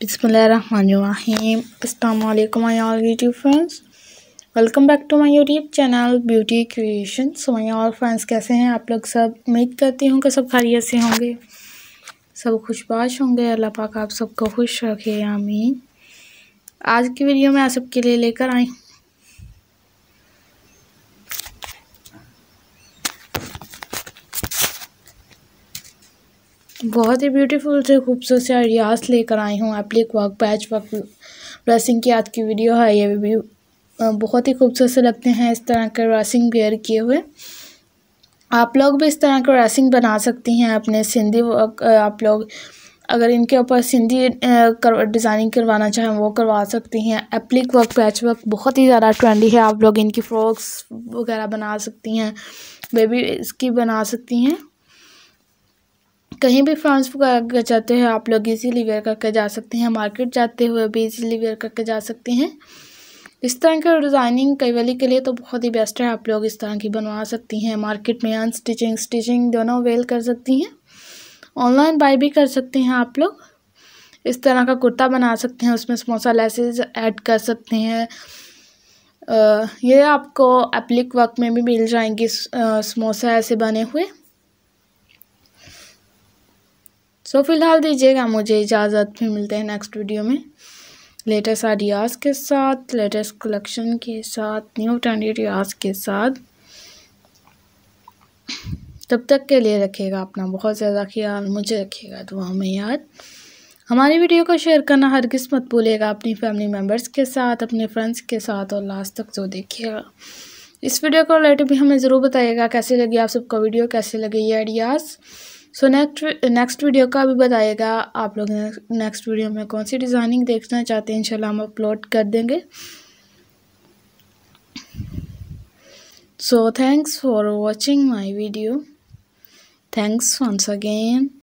बिसमीम all YouTube friends welcome back to my YouTube channel beauty creation so my और friends कैसे हैं आप लोग सब उम्मीद करती हूँ कि सब खैरियत से होंगे सब खुशबाश होंगे अल्लाह पाक आप सबको खुश रखे आमीन आज की वीडियो में आप सबके लिए लेकर आई बहुत ही ब्यूटीफुल से खूबसूरत से आइडियाज़ लेकर आई हूँ applique work patch work dressing की आज की वीडियो है ये भी बहुत ही खूबसूरत से लगते हैं इस तरह के ड्रेसिंग वेयर किए हुए आप लोग भी इस तरह के ड्रेसिंग बना सकती हैं अपने सिंधी वर्क आप लोग अगर इनके ऊपर सिंधी कर, डिज़ाइनिंग करवाना चाहें वो करवा सकती हैं एप्लिक वर्क पैच वर्क बहुत ही ज़्यादा ट्रेंडी है आप लोग इनकी फ्रॉक्स वगैरह बना सकती हैं बेबी इसकी बना सकती हैं कहीं भी फ्रांस वगैरह जाते हैं आप लोग इजीली वेयर करके जा सकते हैं मार्केट जाते हुए भी इजीली वेयर करके जा सकते हैं इस तरह के डिज़ाइनिंग वाली के लिए तो बहुत ही बेस्ट है आप लोग इस तरह की बनवा सकती हैं मार्केट में अन स्टिचिंग स्टिचिंग दोनों वेल कर सकती हैं ऑनलाइन बाय भी कर सकते हैं आप लोग इस तरह का कुर्ता बना सकते हैं उसमें समोसा लेसेज ऐड कर सकते हैं ये आपको एप्लिक वर्क में भी मिल जाएंगी समोसा ऐसे बने हुए सो फिलहाल दीजिएगा मुझे इजाज़त फिर मिलते हैं नेक्स्ट वीडियो में लेटेस्ट आइडियाज़ के साथ लेटेस्ट कलेक्शन के साथ न्यू ट्रेंडियाज़ के साथ तब तक के लिए रखिएगा अपना बहुत ज़्यादा ख्याल मुझे रखिएगा दुआ में याद हमारी वीडियो को शेयर करना हर किस्मत भूलेगा अपनी फैमिली मेम्बर्स के साथ अपने फ्रेंड्स के साथ और लास्ट तक जो देखिएगा इस वीडियो को रिलेटेड भी हमें ज़रूर बताइएगा कैसे लगी आप सबको वीडियो कैसे लगे ये ideas so next next video का भी बताइएगा आप लोग नेक्स्ट वीडियो में कौन सी डिज़ाइनिंग देखना चाहते हैं इंशाल्लाह हम अपलोड कर देंगे so thanks for watching my video thanks once again